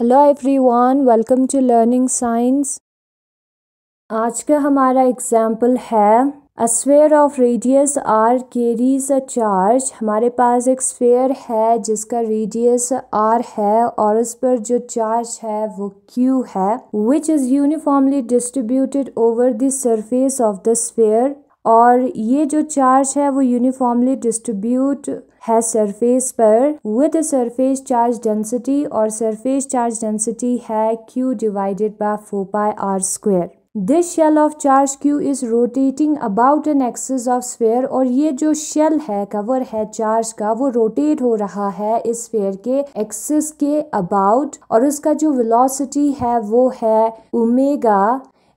Hello everyone welcome to learning science आज का हमारा एग्जाम्पल है a sphere of radius R carries a charge हमारे पास एक स्वेयर है जिसका रेडियस आर है और उस पर जो चार्ज है वो क्यू है which is uniformly distributed over the surface of the sphere और ये जो चार्ज है वो यूनिफॉर्मली डिस्ट्रीब्यूट है सरफेस पर विद सरफेस चार्ज डेंसिटी और सरफेस चार्ज डेंसिटी है Q divided by four pi R square this shell of charge Q is rotating about an axis of sphere और ये जो शेल है कवर है charge का वो रोटेट हो रहा है इस स्फेयर के एक्सेस के अबाउट और उसका जो वेलोसिटी है वो है omega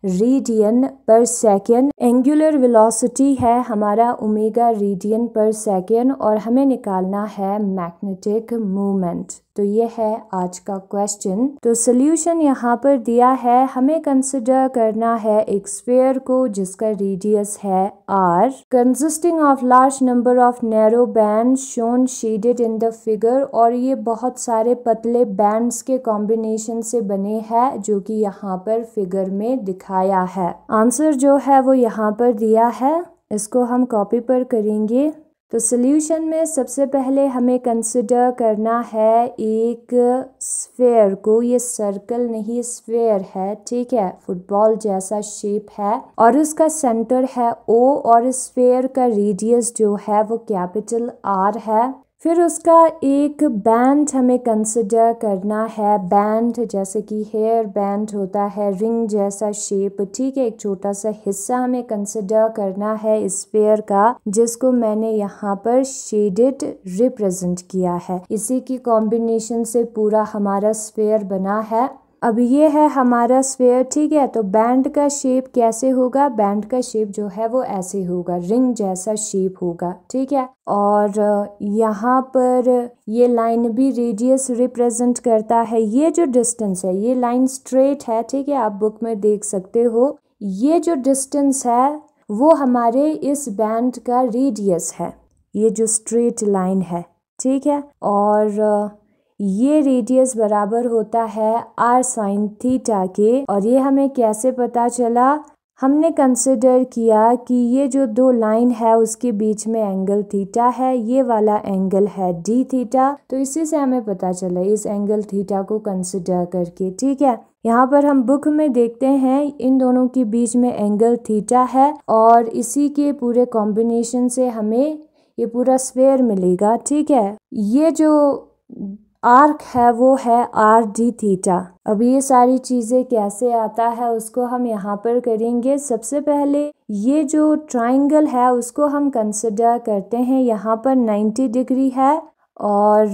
radian per second angular velocity है हमारा ओमेगा रेडियन पर सेकेंड और हमें निकालना है मैग्नेटिक मोमेंट तो ये है आज का क्वेश्चन तो सोल्यूशन यहाँ पर दिया है हमें कंसिडर करना है एक स्पेयर को जिसका रेडियस है R consisting of large number of narrow band shown shaded in the figure और ये बहुत सारे पतले बैंड्स के कॉम्बिनेशन से बने हैं जो कि यहाँ पर फिगर में दिखाया है आंसर जो है वो यहाँ पर दिया है इसको हम कॉपी पर करेंगे तो सोल्यूशन में सबसे पहले हमें कंसिडर करना है एक स्फेयर को ये सर्कल नहीं स्फेयर है ठीक है फुटबॉल जैसा शेप है और उसका सेंटर है ओ और स्फेयर का रेडियस जो है वो कैपिटल आर है फिर उसका एक बैंड हमें कंसिडर करना है बैंड जैसे कि हेयर बैंड होता है रिंग जैसा शेप ठीक है एक छोटा सा हिस्सा हमें कंसिडर करना है इस पेयर का जिसको मैंने यहाँ पर शेडेड रिप्रेजेंट किया है इसी की कॉम्बिनेशन से पूरा हमारा स्पेयर बना है अब ये है हमारा स्वेयर ठीक है तो बैंड का शेप कैसे होगा बैंड का शेप जो है वो ऐसे होगा रिंग जैसा शेप होगा ठीक है और यहाँ पर ये लाइन भी रेडियस रिप्रेजेंट करता है ये जो डिस्टेंस है ये लाइन स्ट्रेट है ठीक है आप बुक में देख सकते हो ये जो डिस्टेंस है वो हमारे इस बैंड का रेडियस है ये जो स्ट्रेट लाइन है ठीक है और ये रेडियस बराबर होता है आर साइन थीटा के और ये हमें कैसे पता चला हमने कंसिडर किया कि ये जो दो लाइन है उसके बीच में एंगल थीटा है ये वाला एंगल है डी थीटा तो इसी से हमें पता चला इस एंगल थीटा को कंसिडर करके ठीक है यहाँ पर हम बुक में देखते हैं इन दोनों के बीच में एंगल थीटा है और इसी के पूरे कॉम्बिनेशन से हमें ये पूरा स्वेयर मिलेगा ठीक है ये जो आर्क है वो है आर डी थीटा अब ये सारी चीज़ें कैसे आता है उसको हम यहाँ पर करेंगे सबसे पहले ये जो ट्राइंगल है उसको हम कंसिडर करते हैं यहाँ पर 90 डिग्री है और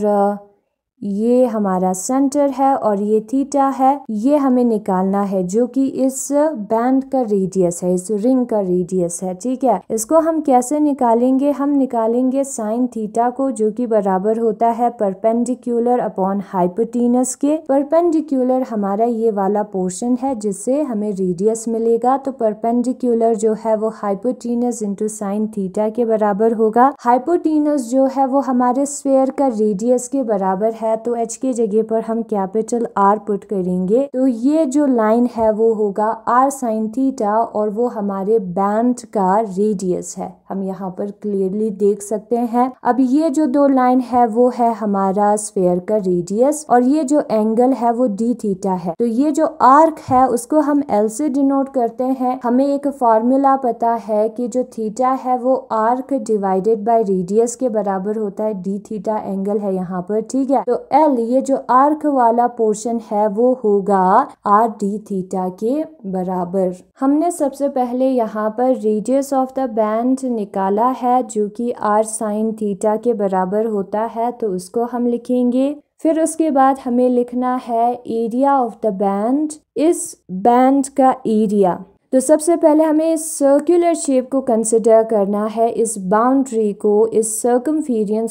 ये हमारा सेंटर है और ये थीटा है ये हमें निकालना है जो कि इस बैंड का रेडियस है इस रिंग का रेडियस है ठीक है इसको हम कैसे निकालेंगे हम निकालेंगे साइन थीटा को जो कि बराबर होता है परपेंडिकुलर अपॉन हाइपोटीनस के परपेंडिकुलर हमारा ये वाला पोर्शन है जिससे हमें रेडियस मिलेगा तो परपेंडिकुलर जो है वो हाइपोटीनस इंटू साइन थीटा के बराबर होगा हाइपोटीनस जो है वो हमारे स्वेयर का रेडियस के बराबर है है तो एच के जगह पर हम कैपिटल आर पुट करेंगे तो ये जो लाइन है वो होगा आर साइन थीटा और वो हमारे बैंड का रेडियस है हम यहाँ पर क्लियरली देख सकते हैं अब ये जो दो लाइन है वो है हमारा स्फेयर का रेडियस और ये जो एंगल है वो डी थीटा है तो ये जो आर्क है उसको हम एल से डिनोट करते हैं हमें एक फॉर्मूला पता है कि जो थीटा है वो आर्क डिवाइडेड बाय रेडियस के बराबर होता है डी थीटा एंगल है यहाँ पर ठीक है तो एल ये जो आर्क वाला पोर्शन है वो होगा आर डी थीटा के बराबर हमने सबसे पहले यहाँ पर रेडियस ऑफ द बैंड निकाला है जो कि आर साइन थीटा के बराबर होता है तो उसको हम लिखेंगे फिर उसके बाद हमें लिखना है एरिया ऑफ द बैंड इस बैंड का एरिया तो सबसे पहले हमें सर्कुलर शेप को कंसिडर करना है इस बाउंड्री को इस सर्कम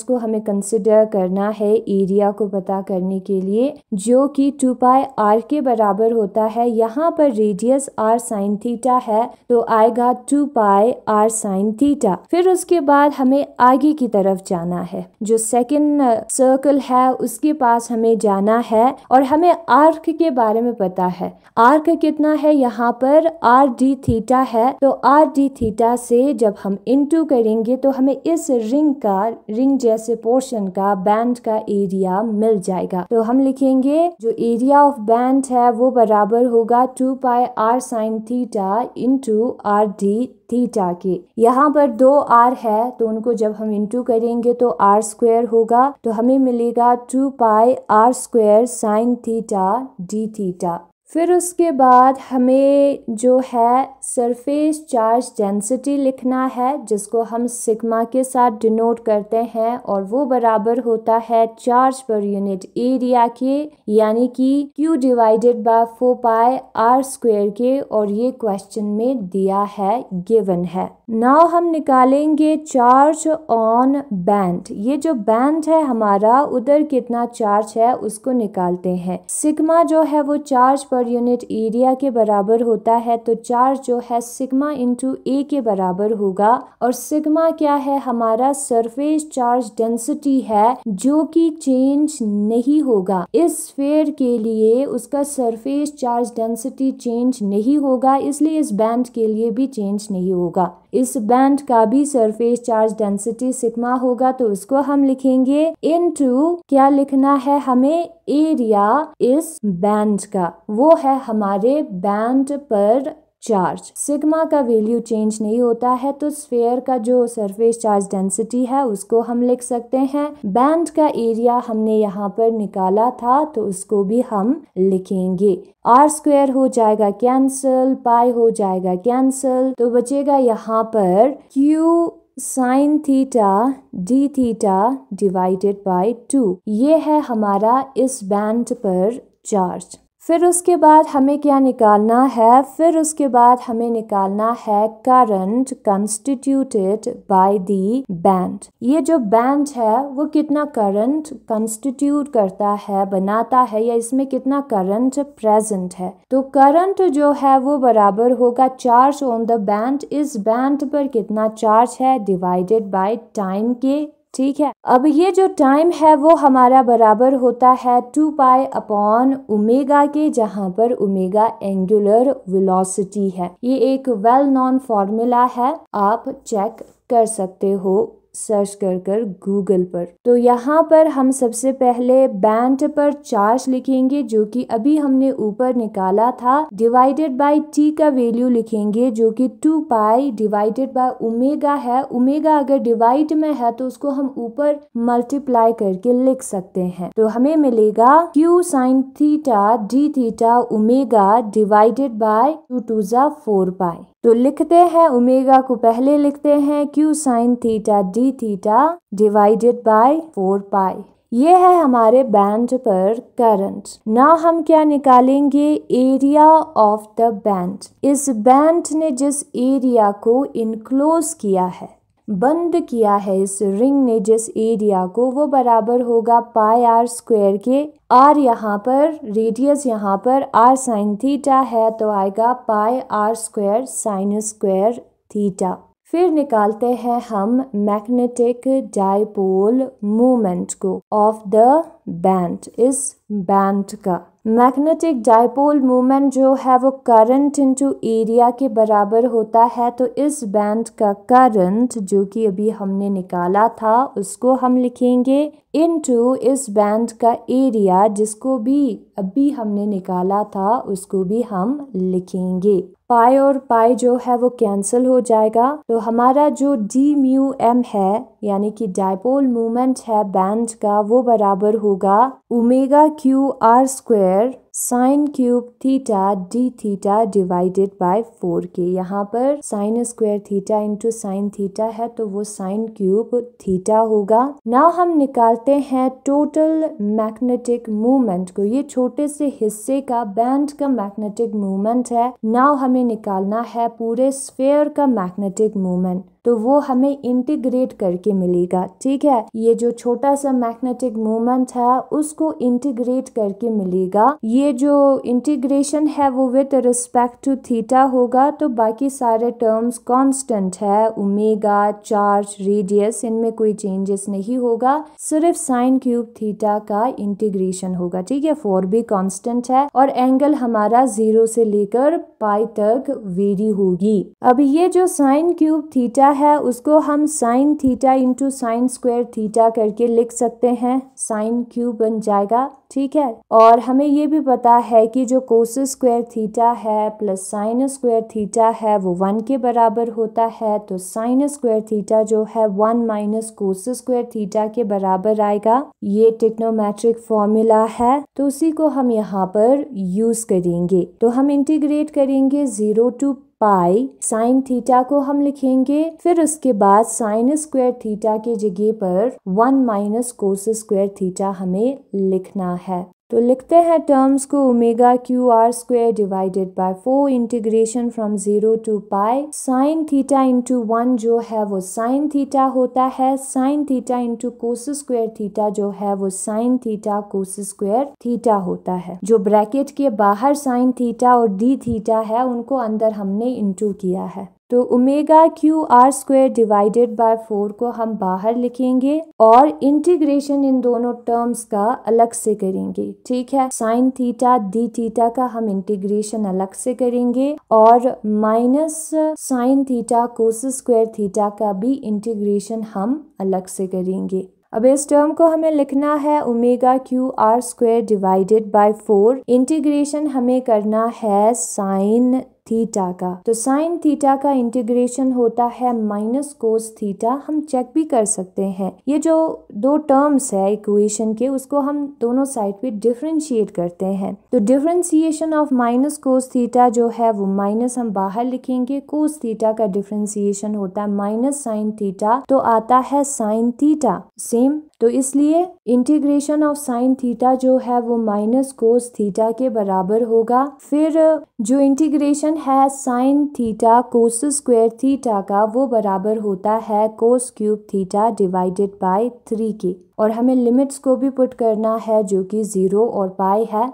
को हमें कंसिडर करना है एरिया को पता करने के लिए जो कि टू पाई आर के बराबर होता है यहाँ पर रेडियस आर साइन थीटा है तो आएगा two pi R sine theta फिर उसके बाद हमें आगे की तरफ जाना है जो सेकेंड सर्कल uh, है उसके पास हमें जाना है और हमें आर्क के बारे में पता है आर्क कितना है यहाँ पर आर डी थीटा है तो आर डी थीटा से जब हम इंटू करेंगे तो हमें इस रिंग का रिंग जैसे पोर्शन का बैंड का एरिया मिल जाएगा तो हम लिखेंगे जो एरिया ऑफ बैंड है वो बराबर होगा two pi R sine theta into R d theta के यहाँ पर दो आर है तो उनको जब हम इंटू करेंगे तो आर स्क्वेयर होगा तो हमें मिलेगा two pi R square sine theta D theta फिर उसके बाद हमें जो है सरफेस चार्ज डेंसिटी लिखना है जिसको हम सिग्मा के साथ डिनोट करते हैं और वो बराबर होता है चार्ज पर यूनिट एरिया के यानी कि Q divided by four pi R square के और ये क्वेश्चन में दिया है गिवन है नाउ हम निकालेंगे चार्ज ऑन बैंड ये जो बैंड है हमारा उधर कितना चार्ज है उसको निकालते हैं सिग्मा जो है वो चार्ज पर चार यूनिट एरिया के बराबर होता है तो चार जो है सिग्मा इंटू ए के बराबर होगा और सिग्मा क्या है हमारा सरफेस चार्ज डेंसिटी है जो कि चेंज नहीं होगा इस फेयर के लिए उसका सरफेस चार्ज डेंसिटी चेंज नहीं होगा इसलिए इस बैंड के लिए भी चेंज नहीं होगा इस बैंड का भी सरफेस चार्ज डेंसिटी सिग्मा होगा तो उसको हम लिखेंगे इन क्या लिखना है हमें एरिया इस बैंड का वो है हमारे बैंड पर चार्ज सिग्मा का वैल्यू चेंज नहीं होता है तो स्फेयर का जो सरफेस चार्ज डेंसिटी है उसको हम लिख सकते हैं बैंड का एरिया हमने यहाँ पर निकाला था तो उसको भी हम लिखेंगे आर स्क्वेयर हो जाएगा कैंसल पाई हो जाएगा कैंसल तो बचेगा यहाँ पर Q sine theta D theta divided by two ये है हमारा इस बैंड पर चार्ज फिर उसके बाद हमें क्या निकालना है फिर उसके बाद हमें निकालना है current constituted by the band ये जो बैंड है वो कितना करंट कंस्टिट्यूट करता है बनाता है या इसमें कितना करंट प्रेजेंट है तो करंट जो है वो बराबर होगा चार्ज ऑन द बैंड इस बैंड पर कितना चार्ज है डिवाइडेड बाय टाइम के ठीक है अब ये जो टाइम है वो हमारा बराबर होता है टू पाई अपॉन ओमेगा के जहाँ पर ओमेगा एंगुलर वेलोसिटी है ये एक वेल नॉन फॉर्मूला है आप चेक कर सकते हो सर्च कर कर गूगल पर तो यहाँ पर हम सबसे पहले बैंड पर चार्ज लिखेंगे जो कि अभी हमने ऊपर निकाला था डिवाइडेड बाय टी का वैल्यू लिखेंगे जो कि two pi divided by omega है उमेगा अगर डिवाइड में है तो उसको हम ऊपर मल्टीप्लाई करके लिख सकते हैं तो हमें मिलेगा Q sine theta D theta omega divided by two two जा फोर पाई तो लिखते हैं ओमेगा को पहले लिखते हैं Q sine theta D theta divided by four pi ये है हमारे बैंड पर करंट नाउ हम क्या निकालेंगे एरिया ऑफ द बैंड इस बैंड ने जिस एरिया को इनक्लोज किया है बंद किया है इस रिंग ने जिस एरिया को वो बराबर होगा पाई आर स्क्वायर के आर यहाँ पर रेडियस यहाँ पर आर साइन थीटा है तो आएगा pi R square sine square theta फिर निकालते हैं हम मैग्नेटिक डायपोल मूमेंट को ऑफ द बैंड इस बैंड का मैग्नेटिक डायपोल मोमेंट जो है वो करंट इनटू एरिया के बराबर होता है तो इस बैंड का करंट जो कि अभी हमने निकाला था उसको हम लिखेंगे इनटू इस बैंड का एरिया जिसको भी अभी हमने निकाला था उसको भी हम लिखेंगे पाई और पाई जो है वो कैंसिल हो जाएगा तो हमारा जो डी म्यू एम है यानी कि डायपोल मूवमेंट है बैंड का वो बराबर होगा omega Q R square sine cube theta D theta divided by four के यहाँ पर sine square theta into sine theta है तो वो साइन क्यूब थीटा होगा नाउ हम निकालते हैं टोटल मैग्नेटिक मूवमेंट को ये छोटे से हिस्से का बैंड का मैग्नेटिक मूवमेंट है नाउ हमें निकालना है पूरे स्फेयर का मैग्नेटिक मूवमेंट तो वो हमें इंटीग्रेट करके मिलेगा ठीक है ये जो छोटा सा मैग्नेटिक मोमेंट है उसको इंटीग्रेट करके मिलेगा ये जो इंटीग्रेशन है वो विथ रिस्पेक्ट टू थीटा होगा तो बाकी सारे टर्म्स कांस्टेंट है उमेगा चार्ज रेडियस इनमें कोई चेंजेस नहीं होगा सिर्फ साइन क्यूब थीटा का इंटीग्रेशन होगा ठीक है फोर भी कॉन्स्टेंट है और एंगल हमारा जीरो से लेकर पाई तक वेरी होगी अब ये जो साइन क्यूब थीटा है उसको हम sine theta into sine square theta करके लिख सकते हैं साइन क्यू बन जाएगा ठीक है और हमें ये भी पता है कि जो कोस स्क्वायर थीटा है प्लस साइन स्क्वायर थीटा है वो वन के बराबर होता है तो साइन स्क्वायर थीटा जो है one minus cos square theta के बराबर आएगा ये टिक्नोमेट्रिक फॉर्मूला है तो उसी को हम यहाँ पर यूज करेंगे तो हम इंटीग्रेट करेंगे zero to pi sine theta को हम लिखेंगे फिर उसके बाद साइन स्क्वायर थीटा के जगह पर one minus cos square theta हमें लिखना है तो लिखते हैं टर्म्स को omega Q R square divided by four integration from zero to pi sine theta into one जो है वो साइन थीटा होता है sine theta into cos square theta जो है वो sine theta cos square theta होता है जो ब्रैकेट के बाहर साइन थीटा और डी थीटा है उनको अंदर हमने इंटू किया है तो omega Q R square divided by four को हम बाहर लिखेंगे और इंटीग्रेशन इन दोनों टर्म्स का अलग से करेंगे ठीक है साइन थीटा डी थीटा का हम इंटीग्रेशन अलग से करेंगे और minus sine theta cos square theta का भी इंटीग्रेशन हम अलग से करेंगे अब इस टर्म को हमें लिखना है omega Q R square divided by four integration हमें करना है साइन थीटा का तो साइन थीटा का इंटीग्रेशन होता है माइनस कोस थीटा हम चेक भी कर सकते हैं ये जो दो टर्म्स है इक्वेशन के उसको हम दोनों साइड पे डिफ्रेंशिएट करते हैं तो differentiation of minus cos theta जो है वो माइनस हम बाहर लिखेंगे कोस थीटा का डिफ्रेंसिएशन होता है माइनस साइन थीटा तो आता है साइन थीटा सेम तो इसलिए इंटीग्रेशन ऑफ साइन थीटा जो है वो माइनस कोस थीटा के बराबर होगा फिर जो इंटीग्रेशन फंक्शन है sine theta cos square theta का वो बराबर होता है cos cube theta divided by three के और हमें लिमिट्स को भी पुट करना है जो कि ज़ीरो और पाई है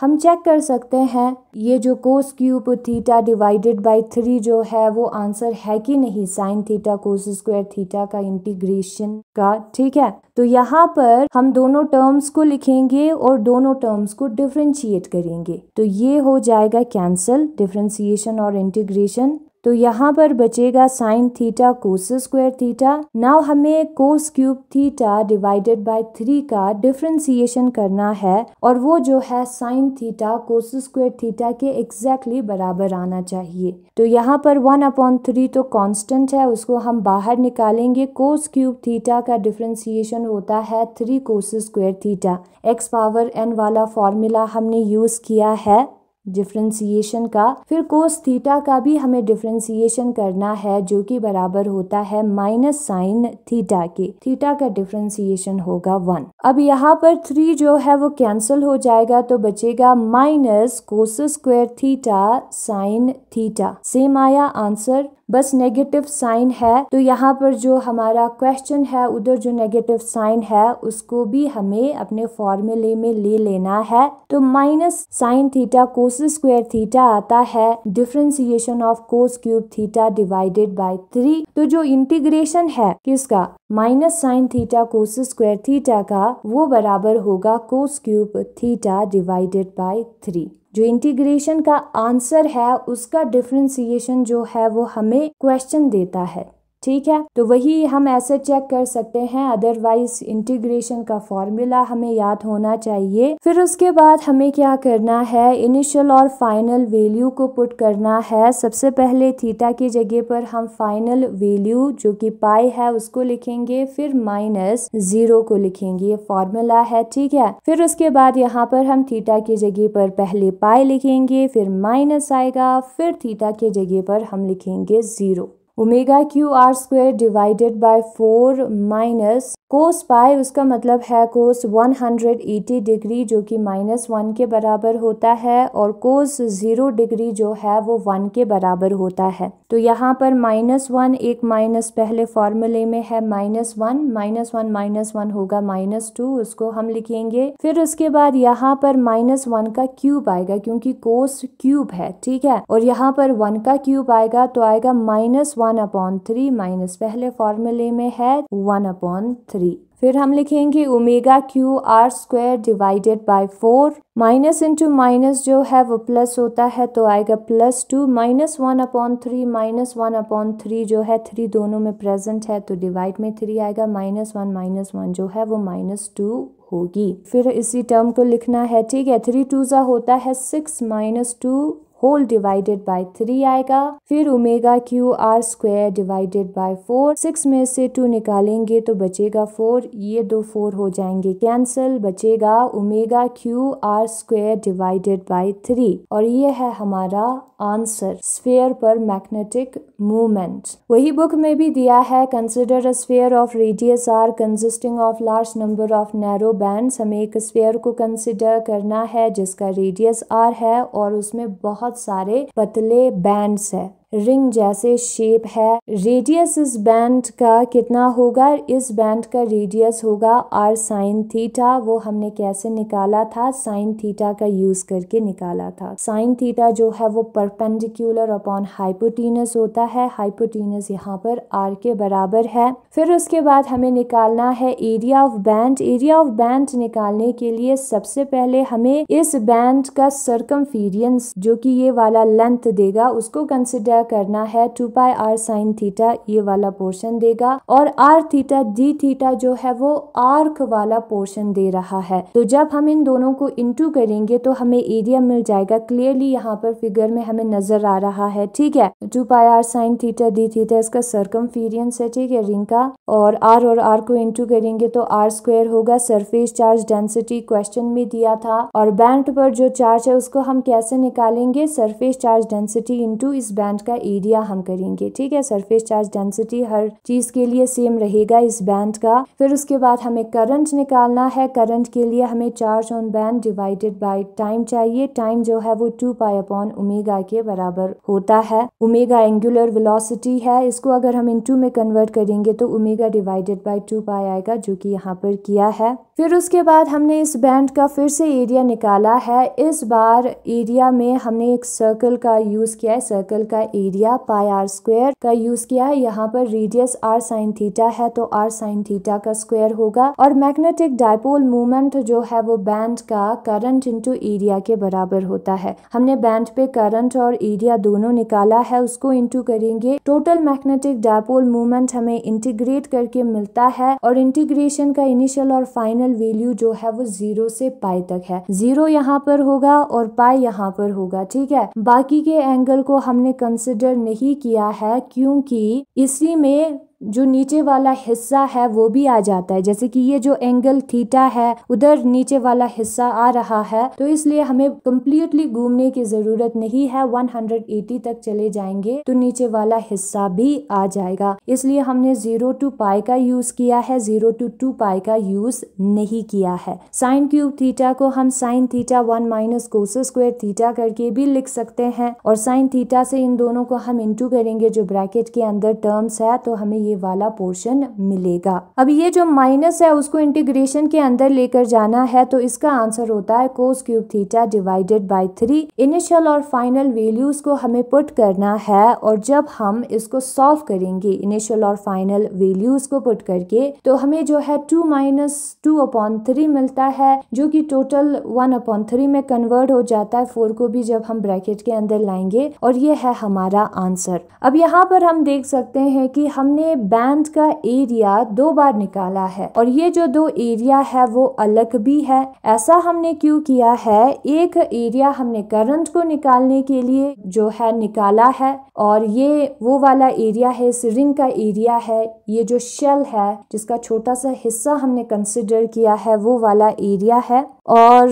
हम चेक कर सकते हैं ये जो cos cube theta divided by three जो है वो आंसर है कि नहीं sine theta cos square theta का इंटीग्रेशन का ठीक है तो यहाँ पर हम दोनों टर्म्स को लिखेंगे और दोनों टर्म्स को डिफ्रेंशिएट करेंगे तो ये हो जाएगा कैंसल डिफ्रेंसिएशन और इंटीग्रेशन तो यहाँ पर बचेगा sine theta cos square theta now हमें cos cube theta divided by three का डिफ्रेंसिएशन करना है और वो जो है sine theta cos square theta के एग्जैक्टली exactly बराबर आना चाहिए तो यहाँ पर वन अपॉन थ्री तो कांस्टेंट है उसको हम बाहर निकालेंगे कोस क्यूब थीटा का डिफ्रेंसिएशन होता है three cos square theta x power n वाला फॉर्मूला हमने यूज किया है डिफ्रेंसिएशन का फिर कोस थीटा का भी हमें डिफ्रेंसिएशन करना है जो कि बराबर होता है माइनस साइन थीटा के थीटा का डिफ्रेंसिएशन होगा वन अब यहाँ पर थ्री जो है वो कैंसिल हो जाएगा तो बचेगा minus cos square theta sine theta same आया आंसर बस नेगेटिव साइन है तो यहाँ पर जो हमारा क्वेश्चन है उधर जो नेगेटिव साइन है उसको भी हमें अपने फॉर्मूले में ले लेना है तो minus sine theta cos square theta आता है differentiation of cos cube theta divided by three तो जो इंटीग्रेशन है किसका minus sine theta cos square theta का वो बराबर होगा cos cube theta divided by three जो इंटीग्रेशन का आंसर है उसका डिफ्रेंसीशन जो है वो हमें क्वेश्चन देता है ठीक है तो वही हम ऐसे चेक कर सकते हैं अदरवाइज इंटीग्रेशन का फॉर्मूला हमें याद होना चाहिए फिर उसके बाद हमें क्या करना है इनिशियल और फाइनल वैल्यू को पुट करना है सबसे पहले थीटा की जगह पर हम फाइनल वैल्यू जो कि पाई है उसको लिखेंगे फिर माइनस जीरो को लिखेंगे ये फॉर्मूला है ठीक है फिर उसके बाद यहाँ पर हम थीटा की जगह पर पहले पाई लिखेंगे फिर माइनस आएगा फिर थीटा की जगह पर हम लिखेंगे zero omega Q R square divided by four minus cos pi उसका मतलब है कोस 180 डिग्री जो कि माइनस वन के बराबर होता है और कोस ज़ीरो डिग्री जो है वो वन के बराबर होता है तो यहाँ पर माइनस वन एक माइनस पहले फॉर्मूले में है minus one minus one minus one होगा माइनस टू उसको हम लिखेंगे फिर उसके बाद यहाँ पर माइनस वन का क्यूब आएगा क्योंकि कोस क्यूब है ठीक है और यहाँ पर वन का क्यूब आएगा तो आएगा minus one upon three minus पहले फॉर्मूले में है वन अपॉन थ्री फिर हम लिखेंगे omega Q R square divided by four minus into minus जो है वो प्लस होता है तो आएगा plus two minus one upon three minus one upon three जो है थ्री दोनों में प्रेजेंट है तो डिवाइड में थ्री आएगा माइनस वन माइनस वन जो है वो माइनस टू होगी फिर इसी टर्म को लिखना है ठीक है थ्री टू ज़ा होता है six minus two whole divided by three आएगा फिर omega Q R square divided by four six में से टू निकालेंगे तो बचेगा फोर ये दो फोर हो जाएंगे कैंसिल बचेगा omega Q R square divided by three और ये है हमारा आंसर स्फेयर पर मैग्नेटिक मूवमेंट वही बुक में भी दिया है consider a sphere of radius R consisting of large number of narrow band हमें एक स्फेयर को कंसिडर करना है जिसका रेडियस आर है और उसमें बहुत बहुत सारे पतले बैंड्स है। रिंग जैसे शेप है रेडियस इस बैंड का कितना होगा इस बैंड का रेडियस होगा आर साइन थीटा वो हमने कैसे निकाला था साइन थीटा का यूज करके निकाला था साइन थीटा जो है वो परपेंडिकुलर अपॉन हाइपोटीनस होता है हाइपोटीनस यहाँ पर आर के बराबर है फिर उसके बाद हमें निकालना है area of band area of band निकालने के लिए सबसे पहले हमें इस बैंड का सर्कम जो कि ये वाला लेंथ देगा उसको कंसिडर करना है two pi R sine theta ये वाला पोर्शन देगा और आर थीटा डी थीटा जो है वो आर्क वाला पोर्शन दे रहा है तो जब हम इन दोनों को इंटू करेंगे तो हमें एरिया मिल जाएगा क्लियरली यहाँ पर फिगर में हमें नजर आ रहा है ठीक है two pi R sine theta D theta इसका सरकम है ठीक है रिंग का और आर और आर को इंटू करेंगे तो आर स्क्वेयर होगा सरफेस चार्ज डेंसिटी क्वेश्चन में दिया था और बैंड पर जो चार्ज है उसको हम कैसे निकालेंगे सरफेस चार्ज डेंसिटी इंटू इस बैंड का का एरिया हम करेंगे ठीक है सरफेस चार्ज डेंसिटी हर चीज के लिए सेम रहेगा इस बैंड का फिर उसके बाद हमें करंट निकालना है करंट के लिए हमें charge on band divided by time चाहिए टाइम जो है वो टू पाई अपॉन उमेगा के बराबर होता है उमेगा एंगुलर वेलोसिटी है इसको अगर हम इन में कन्वर्ट करेंगे तो omega divided by two pi आएगा जो कि यहाँ पर किया है फिर उसके बाद हमने इस बैंड का फिर से एरिया निकाला है इस बार एरिया में हमने एक सर्कल का यूज़ किया है सर्कल का एरिया पाई आर स्क्वायर का यूज़ किया है यहाँ पर रेडियस आर साइन थीटा है तो आर साइन थीटा का स्क्वायर होगा और मैग्नेटिक डायपोल मूवमेंट जो है वो बैंड का करंट इंटू एरिया के बराबर होता है हमने बैंड पे करंट और एरिया दोनों निकाला है उसको इंटू करेंगे टोटल मैग्नेटिक डायपोल मूवमेंट हमें इंटीग्रेट करके मिलता है और इंटीग्रेशन का इनिशियल और फाइनल फाइनल वैल्यू जो है वो जीरो से पाई तक है जीरो यहाँ पर होगा और पाई यहाँ पर होगा ठीक है बाकी के एंगल को हमने कंसिडर नहीं किया है क्योंकि इसी में जो नीचे वाला हिस्सा है वो भी आ जाता है जैसे कि ये जो एंगल थीटा है उधर नीचे वाला हिस्सा आ रहा है तो इसलिए हमें कम्प्लीटली घूमने की ज़रूरत नहीं है 180 तक चले जाएंगे तो नीचे वाला हिस्सा भी आ जाएगा इसलिए हमने जीरो टू पाई का यूज किया है जीरो टू टू पाई का यूज नहीं किया है साइन क्यूब थीटा को हम sine theta one minus cos square theta करके भी लिख सकते हैं और साइन थीटा से इन दोनों को हम इंटू करेंगे जो ब्रैकेट के अंदर टर्म्स है तो हमें ये वाला पोर्शन मिलेगा अब ये जो माइनस है उसको इंटीग्रेशन के अंदर लेकर जाना है तो इसका आंसर होता है cos cube theta divided by three initial और फाइनल वैल्यूज को हमें पुट करना है और जब हम इसको सॉल्व करेंगे इनिशियल और फाइनल वैल्यूज को पुट करके तो हमें जो है two minus two upon three मिलता है जो कि टोटल वन अपॉन थ्री में कन्वर्ट हो जाता है फोर को भी जब हम ब्रैकेट के अंदर लाएंगे और ये है हमारा आंसर अब यहाँ पर हम देख सकते हैं कि हमने बैंड का एरिया दो बार निकाला है और ये जो दो एरिया है वो अलग भी है ऐसा हमने क्यों किया है एक एरिया हमने करंट को निकालने के लिए जो है निकाला है और ये वो वाला एरिया है इस रिंग का एरिया है ये जो शेल है जिसका छोटा सा हिस्सा हमने कंसिडर किया है वो वाला एरिया है और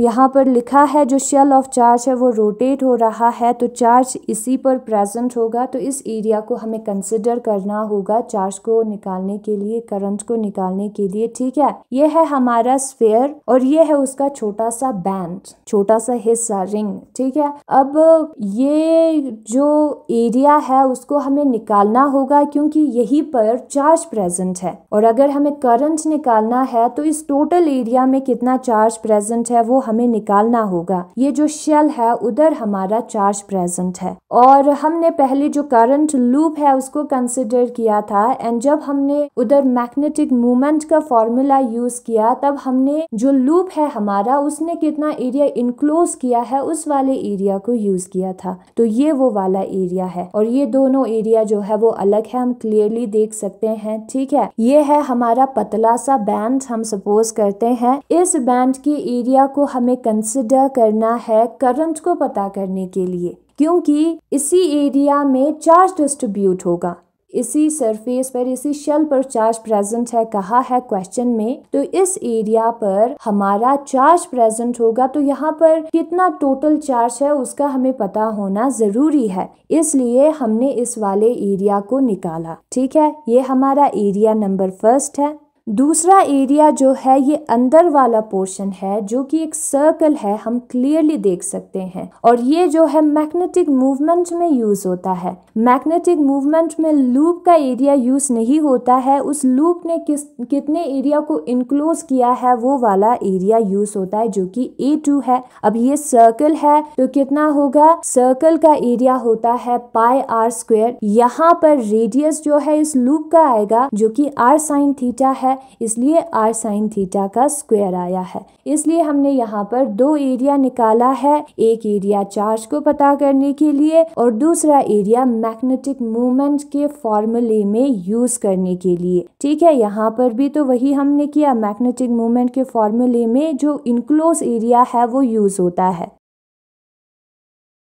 यहाँ पर लिखा है जो शेल ऑफ चार्ज है वो रोटेट हो रहा है तो चार्ज इसी पर प्रेजेंट होगा तो इस एरिया को हमें कंसिडर करना होगा होगा चार्ज को निकालने के लिए करंट को निकालने के लिए ठीक है ये है हमारा स्फेयर और ये है उसका छोटा सा बैंड छोटा सा हिस्सा रिंग ठीक है अब ये जो एरिया है उसको हमें निकालना होगा क्योंकि यही पर चार्ज प्रेजेंट है और अगर हमें करंट निकालना है तो इस टोटल एरिया में कितना चार्ज प्रेजेंट है वो हमें निकालना होगा ये जो शेल है उधर हमारा चार्ज प्रेजेंट है और हमने पहले जो करंट लूप है उसको कंसिडर किया किया था एंड जब हमने उधर मैग्नेटिक मूवमेंट का फॉर्मूला यूज किया तब हमने जो लूप है हमारा उसने कितना एरिया इनक्लोज किया है उस वाले एरिया को यूज किया था तो ये वो वाला एरिया है और ये दोनों एरिया जो है वो अलग है हम क्लियरली देख सकते हैं ठीक है ये है हमारा पतला सा बैंड हम सपोज करते हैं इस बैंड के एरिया को हमें कंसिडर करना है करंट को पता करने के लिए क्योंकि इसी एरिया में चार्ज डिस्ट्रीब्यूट होगा इसी सरफेस पर इसी शेल पर चार्ज प्रेजेंट है कहा है क्वेश्चन में तो इस एरिया पर हमारा चार्ज प्रेजेंट होगा तो यहाँ पर कितना टोटल चार्ज है उसका हमें पता होना जरूरी है इसलिए हमने इस वाले एरिया को निकाला ठीक है ये हमारा एरिया नंबर फर्स्ट है दूसरा एरिया जो है ये अंदर वाला पोर्शन है जो कि एक सर्कल है हम क्लियरली देख सकते हैं और ये जो है मैग्नेटिक मूवमेंट में यूज होता है मैग्नेटिक मूवमेंट में लूप का एरिया यूज नहीं होता है उस लूप ने किस कितने एरिया को इनक्लोज किया है वो वाला एरिया यूज होता है जो कि ए टू है अब ये सर्कल है तो कितना होगा सर्कल का एरिया होता है पाई आर स्क्वेयर यहाँ पर रेडियस जो है इस लूप का आएगा जो की आर साइन थीटा है है इसलिए आर साइन थीटा का स्क्वायर आया है इसलिए हमने यहाँ पर दो एरिया निकाला है एक एरिया चार्ज को पता करने के लिए और दूसरा एरिया मैग्नेटिक मूवमेंट के फॉर्मूले में यूज करने के लिए ठीक है यहाँ पर भी तो वही हमने किया मैग्नेटिक मूवमेंट के फॉर्मूले में जो इनक्लोज एरिया है वो यूज होता है